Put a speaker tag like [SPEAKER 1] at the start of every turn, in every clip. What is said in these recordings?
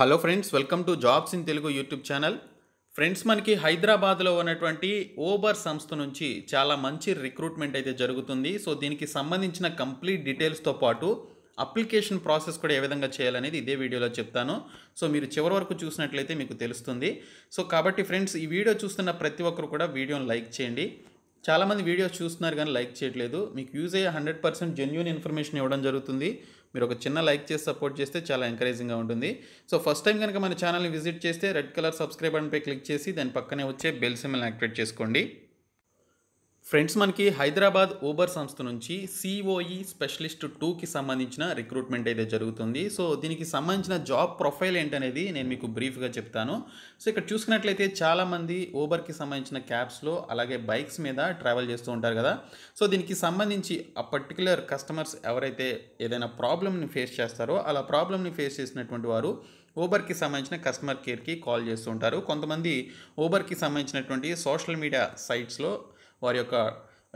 [SPEAKER 1] hello friends welcome to jobs in Telugu YouTube channel friends మనకి హైదరాబాద్లో ఉన్నటువంటి ఓబర్ సంస్థ నుంచి చాలా మంచి రిక్రూట్మెంట్ అయితే జరుగుతుంది సో దీనికి సంబంధించిన కంప్లీట్ డీటెయిల్స్తో పాటు అప్లికేషన్ ప్రాసెస్ కూడా ఏ విధంగా చేయాలనేది ఇదే వీడియోలో చెప్తాను సో మీరు చివరి వరకు చూసినట్లయితే మీకు తెలుస్తుంది సో కాబట్టి ఫ్రెండ్స్ ఈ వీడియో చూస్తున్న ప్రతి ఒక్కరు కూడా వీడియోని లైక్ చేయండి చాలామంది వీడియోస్ చూస్తున్నారు కానీ లైక్ చేయట్లేదు మీకు యూజ్ అయ్యే హండ్రెడ్ పర్సెంట్ జెన్యున్ ఇన్ఫర్మేషన్ ఇవ్వడం జరుగుతుంది మీరు ఒక చిన్న లైక్ చేసి సపోర్ట్ చేస్తే చాలా ఎంకరేజింగ్గా ఉంటుంది సో ఫస్ట్ టైం కనుక మన ఛానల్ని విజిట్ చేస్తే రెడ్ కలర్ సబ్స్క్రైబ్ బటన్పై క్లిక్ చేసి దాని పక్కనే వచ్చే బెల్ సిమ్ని యాక్టివేట్ చేసుకోండి ఫ్రెండ్స్ మనకి హైదరాబాద్ ఊబర్ సంస్థ నుంచి సిఓఈ స్పెషలిస్ట్ టూకి సంబంధించిన రిక్రూట్మెంట్ అయితే జరుగుతుంది సో దీనికి సంబంధించిన జాబ్ ప్రొఫైల్ ఏంటనేది నేను మీకు బ్రీఫ్గా చెప్తాను సో ఇక్కడ చూసుకున్నట్లయితే చాలామంది ఊబర్కి సంబంధించిన క్యాబ్స్లో అలాగే బైక్స్ మీద ట్రావెల్ చేస్తూ ఉంటారు కదా సో దీనికి సంబంధించి ఆ పర్టికులర్ కస్టమర్స్ ఎవరైతే ఏదైనా ప్రాబ్లమ్ని ఫేస్ చేస్తారో అలా ప్రాబ్లమ్ని ఫేస్ చేసినటువంటి వారు ఊబర్కి సంబంధించిన కస్టమర్ కేర్కి కాల్ చేస్తూ ఉంటారు కొంతమంది ఊబర్కి సంబంధించినటువంటి సోషల్ మీడియా సైట్స్లో వారి యొక్క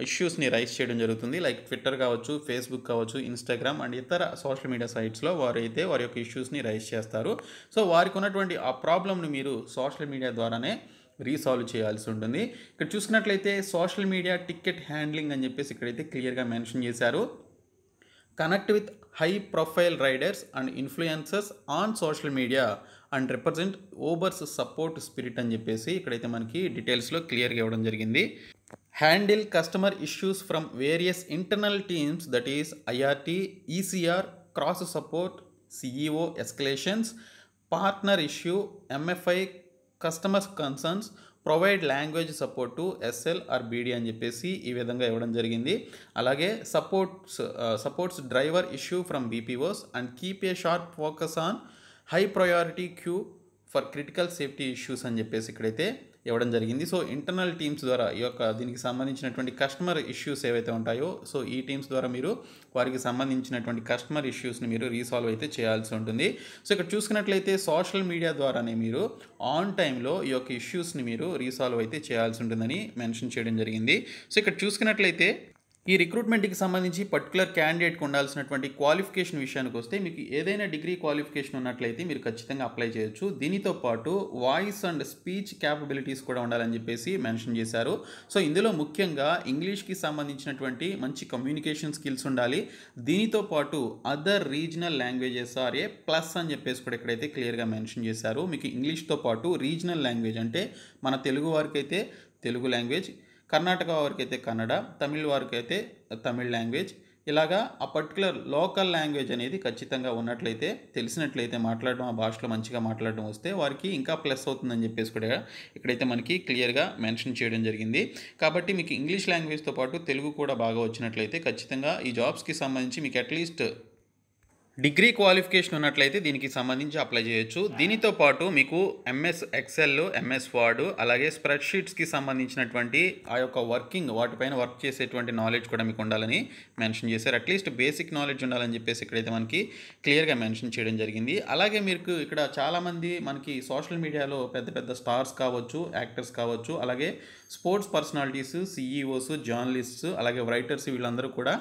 [SPEAKER 1] ఇష్యూస్ని రైస్ చేయడం జరుగుతుంది లైక్ ట్విట్టర్ కావచ్చు ఫేస్బుక్ కావచ్చు ఇన్స్టాగ్రామ్ అండ్ ఇతర సోషల్ మీడియా సైట్స్లో వారు అయితే వారి యొక్క ఇష్యూస్ని రైస్ చేస్తారు సో వారికి ఉన్నటువంటి ఆ ప్రాబ్లమ్ని మీరు సోషల్ మీడియా ద్వారానే రీసాల్వ్ చేయాల్సి ఉంటుంది ఇక్కడ చూసుకున్నట్లయితే సోషల్ మీడియా టికెట్ హ్యాండ్లింగ్ అని చెప్పేసి ఇక్కడైతే క్లియర్గా మెన్షన్ చేశారు connect with high profile riders and influencers on social media and represent Uber's support spirit అని చెప్పేసి ఇక్కడైతే మనకి డీటెయిల్స్లో క్లియర్గా ఇవ్వడం జరిగింది handle customer issues from various internal teams that is IRT ECR cross support CEO escalations partner issue MFI customers concerns provide language support to SL R BD అని చెప్పేసి ఈ విధంగా ఇవ్వడం జరిగింది అలాగే supports supports driver issue from BPOs and keep A sharp focus on high priority queue for critical safety issues అని చెప్పేసి ఇక్కడైతే ఇవ్వడం జరిగింది సో ఇంటర్నల్ టీమ్స్ ద్వారా ఈ యొక్క దీనికి సంబంధించినటువంటి కస్టమర్ ఇష్యూస్ ఏవైతే ఉంటాయో సో ఈ టీమ్స్ ద్వారా మీరు వారికి సంబంధించినటువంటి కస్టమర్ ఇష్యూస్ని మీరు రీసాల్వ్ అయితే చేయాల్సి ఉంటుంది సో ఇక్కడ చూసుకున్నట్లయితే సోషల్ మీడియా ద్వారానే మీరు ఆన్ టైంలో ఈ యొక్క ఇష్యూస్ని మీరు రీసాల్వ్ అయితే చేయాల్సి ఉంటుందని మెన్షన్ చేయడం జరిగింది సో ఇక్కడ చూసుకున్నట్లయితే ఈ రిక్రూట్మెంట్కి సంబంధించి పర్టికులర్ క్యాండిడేట్కి ఉండాల్సినటువంటి క్వాలిఫికేషన్ విషయానికి వస్తే మీకు ఏదైనా డిగ్రీ క్వాలిఫికేషన్ ఉన్నట్లయితే మీరు ఖచ్చితంగా అప్లై చేయొచ్చు దీనితో పాటు వాయిస్ అండ్ స్పీచ్ క్యాపబిలిటీస్ కూడా ఉండాలని చెప్పేసి మెన్షన్ చేశారు సో ఇందులో ముఖ్యంగా ఇంగ్లీష్కి సంబంధించినటువంటి మంచి కమ్యూనికేషన్ స్కిల్స్ ఉండాలి దీనితో పాటు other regional languages are a plus అని చెప్పేసి కూడా ఇక్కడైతే క్లియర్గా మెన్షన్ చేశారు మీకు ఇంగ్లీష్తో పాటు రీజనల్ లాంగ్వేజ్ అంటే మన తెలుగు వారికైతే తెలుగు లాంగ్వేజ్ కర్ణాటక వారికి అయితే కన్నడ తమిళ్ వారికి అయితే తమిళ్ లాంగ్వేజ్ ఇలాగా ఆ పర్టికులర్ లోకల్ లాంగ్వేజ్ అనేది ఖచ్చితంగా ఉన్నట్లయితే తెలిసినట్లయితే మాట్లాడడం ఆ భాషలో మంచిగా మాట్లాడడం వస్తే వారికి ఇంకా ప్లస్ అవుతుందని చెప్పేసి కూడా ఇక్కడైతే మనకి క్లియర్గా మెన్షన్ చేయడం జరిగింది కాబట్టి మీకు ఇంగ్లీష్ లాంగ్వేజ్తో పాటు తెలుగు కూడా బాగా వచ్చినట్లయితే ఖచ్చితంగా ఈ జాబ్స్కి సంబంధించి మీకు అట్లీస్ట్ డిగ్రీ క్వాలిఫికేషన్ ఉన్నట్లయితే దీనికి సంబంధించి అప్లై చేయొచ్చు దీనితో పాటు మీకు ఎంఎస్ ఎక్సెల్ ఎంఎస్ వార్డ్ అలాగే స్ప్రెడ్షీట్స్కి సంబంధించినటువంటి ఆ యొక్క వర్కింగ్ వాటిపైన వర్క్ చేసేటువంటి నాలెడ్జ్ కూడా మీకు ఉండాలని మెన్షన్ చేశారు అట్లీస్ట్ బేసిక్ నాలెడ్జ్ ఉండాలని చెప్పేసి ఇక్కడైతే మనకి క్లియర్గా మెన్షన్ చేయడం జరిగింది అలాగే మీకు ఇక్కడ చాలామంది మనకి సోషల్ మీడియాలో పెద్ద పెద్ద స్టార్స్ కావచ్చు యాక్టర్స్ కావచ్చు అలాగే స్పోర్ట్స్ పర్సనాలిటీస్ సిఈఓస్ జర్నలిస్ట్స్ అలాగే రైటర్స్ వీళ్ళందరూ కూడా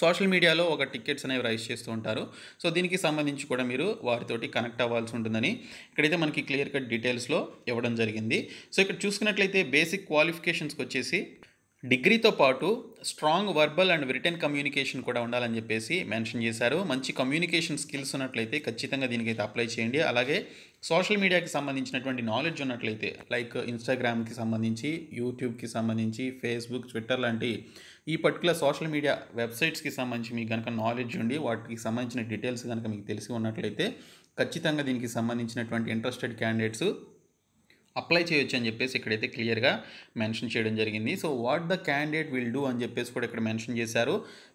[SPEAKER 1] సోషల్ మీడియాలో ఒక టికెట్స్ అనేవి రైజ్ చేస్తూ ఉంటారు సో దీనికి సంబంధించి కూడా మీరు వారితోటి కనెక్ట్ అవ్వాల్సి ఉంటుందని ఇక్కడైతే మనకి క్లియర్ కట్ డీటెయిల్స్లో ఇవ్వడం జరిగింది సో ఇక్కడ చూసుకున్నట్లయితే బేసిక్ క్వాలిఫికేషన్స్కి వచ్చేసి డిగ్రీతో పాటు strong verbal and written communication కూడా ఉండాలని చెప్పేసి మెన్షన్ చేశారు మంచి కమ్యూనికేషన్ స్కిల్స్ ఉన్నట్లయితే ఖచ్చితంగా దీనికైతే అప్లై చేయండి అలాగే సోషల్ మీడియాకి సంబంధించినటువంటి నాలెడ్జ్ ఉన్నట్లయితే లైక్ ఇన్స్టాగ్రామ్కి సంబంధించి యూట్యూబ్కి సంబంధించి ఫేస్బుక్ ట్విట్టర్ లాంటి ఈ పర్టికులర్ సోషల్ మీడియా వెబ్సైట్స్కి సంబంధించి మీకు కనుక నాలెడ్జ్ ఉండి వాటికి సంబంధించిన డీటెయిల్స్ కనుక మీకు తెలిసి ఉన్నట్లయితే ఖచ్చితంగా దీనికి సంబంధించినటువంటి ఇంట్రెస్టెడ్ క్యాండిడేట్స్ అప్లై చేయొచ్చు అని చెప్పేసి ఇక్కడైతే క్లియర్గా మెన్షన్ చేయడం జరిగింది so what the candidate will do అని చెప్పేసి కూడా ఇక్కడ మెన్షన్ చేశారు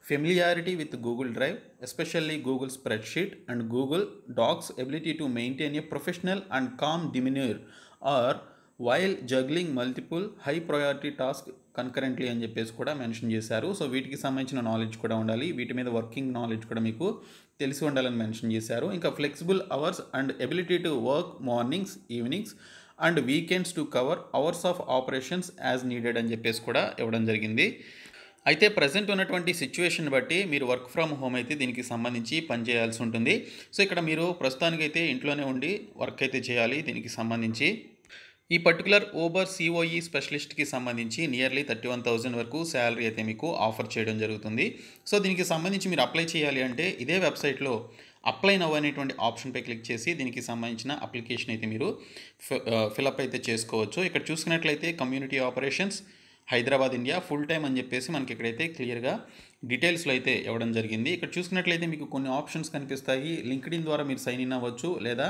[SPEAKER 1] familiarity with Google Drive especially Google spreadsheet and Google Docs ability to maintain a professional and calm demeanour or while juggling multiple high priority tasks concurrently అని చెప్పేసి కూడా mention చేశారు so వీటికి సంబంధించిన నాలెడ్జ్ కూడా ఉండాలి వీటి మీద వర్కింగ్ నాలెడ్జ్ కూడా మీకు తెలిసి ఉండాలని మెన్షన్ చేశారు ఇంకా flexible hours and ability to work mornings evenings and weekends to cover hours of operations as needed అని చెప్పేసి కూడా ఇవ్వడం జరిగింది అయితే ప్రజెంట్ ఉన్నటువంటి సిచ్యువేషన్ బట్టి మీరు వర్క్ ఫ్రమ్ హోమ్ అయితే దీనికి సంబంధించి పనిచేయాల్సి ఉంటుంది సో ఇక్కడ మీరు ప్రస్తుతానికైతే ఇంట్లోనే ఉండి వర్క్ అయితే చేయాలి దీనికి సంబంధించి ఈ పర్టికులర్ ఓబర్ సిఓఈ e స్పెషలిస్ట్కి సంబంధించి నియర్లీ థర్టీ వన్ థౌజండ్ వరకు శాలరీ అయితే మీకు ఆఫర్ చేయడం జరుగుతుంది సో దీనికి సంబంధించి మీరు అప్లై చేయాలి అంటే ఇదే వెబ్సైట్లో అప్లై నవ్ అనేటువంటి ఆప్షన్పై క్లిక్ చేసి దీనికి సంబంధించిన అప్లికేషన్ అయితే మీరు ఫిలప్ అయితే చేసుకోవచ్చు ఇక్కడ చూసుకున్నట్లయితే community operations Hyderabad India full time అని చెప్పేసి మనకి ఇక్కడైతే క్లియర్గా డీటెయిల్స్లో అయితే ఇవ్వడం జరిగింది ఇక్కడ చూసుకున్నట్లయితే మీకు కొన్ని ఆప్షన్స్ కనిపిస్తాయి లింక్డ్ ఇన్ ద్వారా మీరు సైన్ ఇన్ అవ్వచ్చు లేదా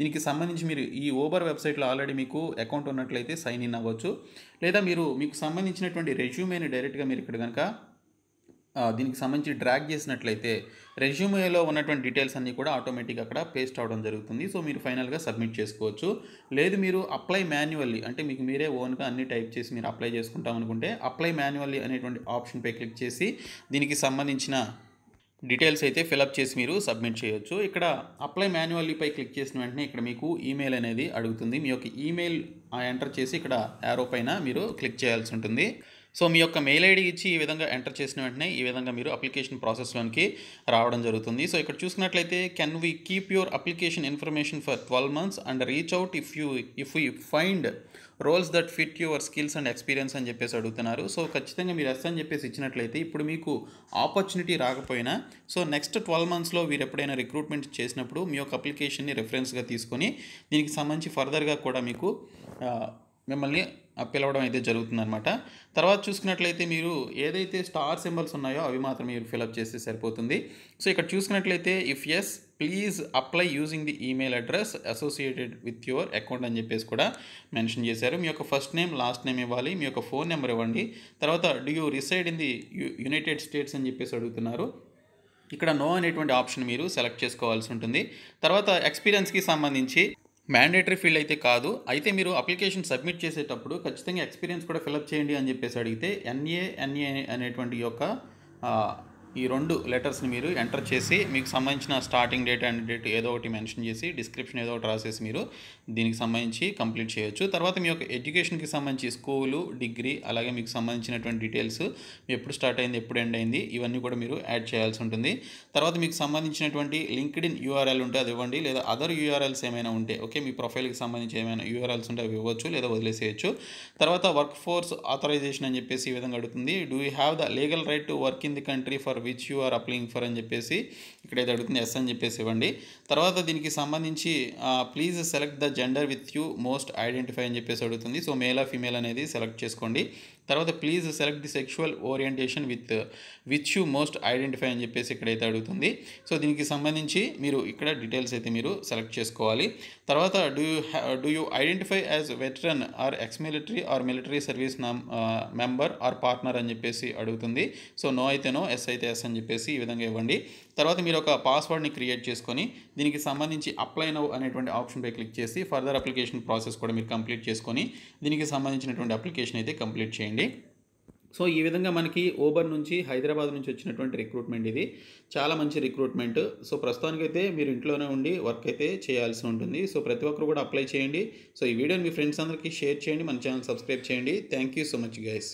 [SPEAKER 1] దీనికి సంబంధించి మీరు ఈ ఓబర్ వెబ్సైట్లో ఆల్రెడీ మీకు అకౌంట్ ఉన్నట్లయితే సైన్ ఇన్ అవ్వచ్చు లేదా మీరు మీకు సంబంధించినటువంటి రెజ్యూమేని డైరెక్ట్గా మీరు ఇక్కడ కనుక దీనికి సంబంధించి డ్రాగ్ చేసినట్లయితే రెజ్యూమేలో ఉన్నటువంటి డీటెయిల్స్ అన్నీ కూడా ఆటోమేటిక్ అక్కడ పేస్ట్ అవడం జరుగుతుంది సో మీరు ఫైనల్గా సబ్మిట్ చేసుకోవచ్చు లేదు మీరు అప్లై మాన్యువల్లీ అంటే మీకు మీరే ఓన్గా అన్ని టైప్ చేసి మీరు అప్లై చేసుకుంటాం అనుకుంటే అప్లై మాన్యువల్లీ అనేటువంటి ఆప్షన్పై క్లిక్ చేసి దీనికి సంబంధించిన డీటెయిల్స్ అయితే ఫిలప్ చేసి మీరు సబ్మిట్ చేయొచ్చు ఇక్కడ అప్లై మాన్యువల్లీపై క్లిక్ చేసిన వెంటనే ఇక్కడ మీకు ఈమెయిల్ అనేది అడుగుతుంది మీ యొక్క ఈమెయిల్ ఎంటర్ చేసి ఇక్కడ యారో పైన మీరు క్లిక్ చేయాల్సి ఉంటుంది సో మీ యొక్క మెయిల్ ఐడి ఇచ్చి ఈ విధంగా ఎంటర్ చేసిన వెంటనే ఈ విధంగా మీరు అప్లికేషన్ ప్రాసెస్లోనికి రావడం జరుగుతుంది సో ఇక్కడ చూసినట్లయితే can we keep your application information for twelve months and reach out if you if you find roles that fit your skills and experience అని చెప్పేసి అడుగుతున్నారు సో ఖచ్చితంగా మీరు ఎస్ అని చెప్పేసి ఇచ్చినట్లయితే ఇప్పుడు మీకు ఆపర్చునిటీ రాకపోయినా సో నెక్స్ట్ ట్వెల్వ్ మంత్స్లో మీరు ఎప్పుడైనా రిక్రూట్మెంట్ చేసినప్పుడు మీ యొక్క అప్లికేషన్ని రెఫరెన్స్గా తీసుకొని దీనికి సంబంధించి ఫర్దర్గా కూడా మీకు మిమ్మల్ని పిలవడం అయితే అనమాట తర్వాత చూసుకున్నట్లయితే మీరు ఏదైతే స్టార్ సింబల్స్ ఉన్నాయో అవి మాత్రం మీరు ఫిలప్ చేస్తే సరిపోతుంది సో ఇక్కడ చూసుకున్నట్లయితే if yes please apply using the email address associated with your account అని చెప్పేసి కూడా మెన్షన్ చేశారు మీ యొక్క ఫస్ట్ నేమ్ లాస్ట్ నేమ్ ఇవ్వాలి మీ యొక్క ఫోన్ నెంబర్ ఇవ్వండి తర్వాత do you reside in the United States అని చెప్పేసి అడుగుతున్నారు ఇక్కడ నో అనేటువంటి ఆప్షన్ మీరు సెలెక్ట్ చేసుకోవాల్సి ఉంటుంది తర్వాత ఎక్స్పీరియన్స్కి సంబంధించి మ్యాండేటరీ ఫీల్డ్ అయితే కాదు అయితే మీరు అప్లికేషన్ సబ్మిట్ చేసేటప్పుడు ఖచ్చితంగా ఎక్స్పీరియన్స్ కూడా ఫిలప్ చేయండి అని చెప్పేసి అడిగితే ఎన్ఏ ఎన్ఏ అనేటువంటి యొక్క ఈ రెండు లెటర్స్ని మీరు ఎంటర్ చేసి మీకు సంబంధించిన స్టార్టింగ్ డేట్ అండ్ డేట్ ఏదో ఒకటి మెన్షన్ చేసి డిస్క్రిప్షన్ ఏదో ఒకటి రాసేసి మీరు దీనికి సంబంధించి కంప్లీట్ చేయొచ్చు తర్వాత మీ యొక్క ఎడ్యుకేషన్కి సంబంధించి స్కూలు డిగ్రీ అలాగే మీకు సంబంధించినటువంటి డీటెయిల్స్ ఎప్పుడు స్టార్ట్ అయింది ఎప్పుడు ఎండ్ అయింది ఇవన్నీ కూడా మీరు యాడ్ చేయాల్సి ఉంటుంది తర్వాత మీకు సంబంధించినటువంటి లింక్డ్ ఇన్ యూఆర్ఎల్ ఉంటే అది ఇవ్వండి లేదా అదర్ యూఆర్ఎల్స్ ఏమైనా ఉంటే ఓకే మీ ప్రొఫైల్కి సంబంధించి ఏమైనా యూఆర్ఎల్స్ ఉంటే అవి ఇవ్వచ్చు లేదా వదిలేసేయచ్చు తర్వాత వర్క్ ఫోర్స్ ఆథరైజేషన్ అని చెప్పేసి ఈ విధంగా అడుగుతుంది do you have the legal right to work in the country for which you are applying for అని చెప్పేసి ఇక్కడ ఏదో అడుగుతుంది ఎస్ అని చెప్పేసి ఇవ్వండి తర్వాత దీనికి సంబంధించి please select the gender with you most identify అని చెప్పేసి అడుగుతుంది సో మేలా ఫీమేల్ అనేది సెలెక్ట్ చేసుకోండి తర్వాత please select the sexual orientation with which you most identify అని చెప్పేసి ఇక్కడైతే అడుగుతుంది సో దీనికి సంబంధించి మీరు ఇక్కడ డీటెయిల్స్ అయితే మీరు సెలెక్ట్ చేసుకోవాలి తర్వాత do you do you identify as veteran or ex military or military service member or partner అని చెప్పేసి అడుగుతుంది సో నో అయితే నో ఎస్ అయితే ఎస్ అని చెప్పేసి ఈ విధంగా ఇవ్వండి తర్వాత మీరు ఒక పాస్వర్డ్ని క్రియేట్ చేసుకొని దీనికి సంబంధించి అప్లై నౌ అనేటువంటి ఆప్షన్పై క్లిక్ చేసి ఫర్దర్ అప్లికేషన్ ప్రాసెస్ కూడా మీరు కంప్లీట్ చేసుకొని దీనికి సంబంధించినటువంటి అప్లికేషన్ అయితే కంప్లీట్ చేయండి సో ఈ విధంగా మనకి ఓబర్ నుంచి హైదరాబాద్ నుంచి వచ్చినటువంటి రిక్రూట్మెంట్ ఇది చాలా మంచి రిక్రూట్మెంట్ సో ప్రస్తుతానికైతే మీరు ఇంట్లోనే ఉండి వర్క్ అయితే చేయాల్సి ఉంటుంది సో ప్రతి ఒక్కరు కూడా అప్లై చేయండి సో ఈ వీడియోని మీ ఫ్రెండ్స్ అందరికీ షేర్ చేయండి మన ఛానల్ సబ్స్క్రైబ్ చేయండి thank you so much guys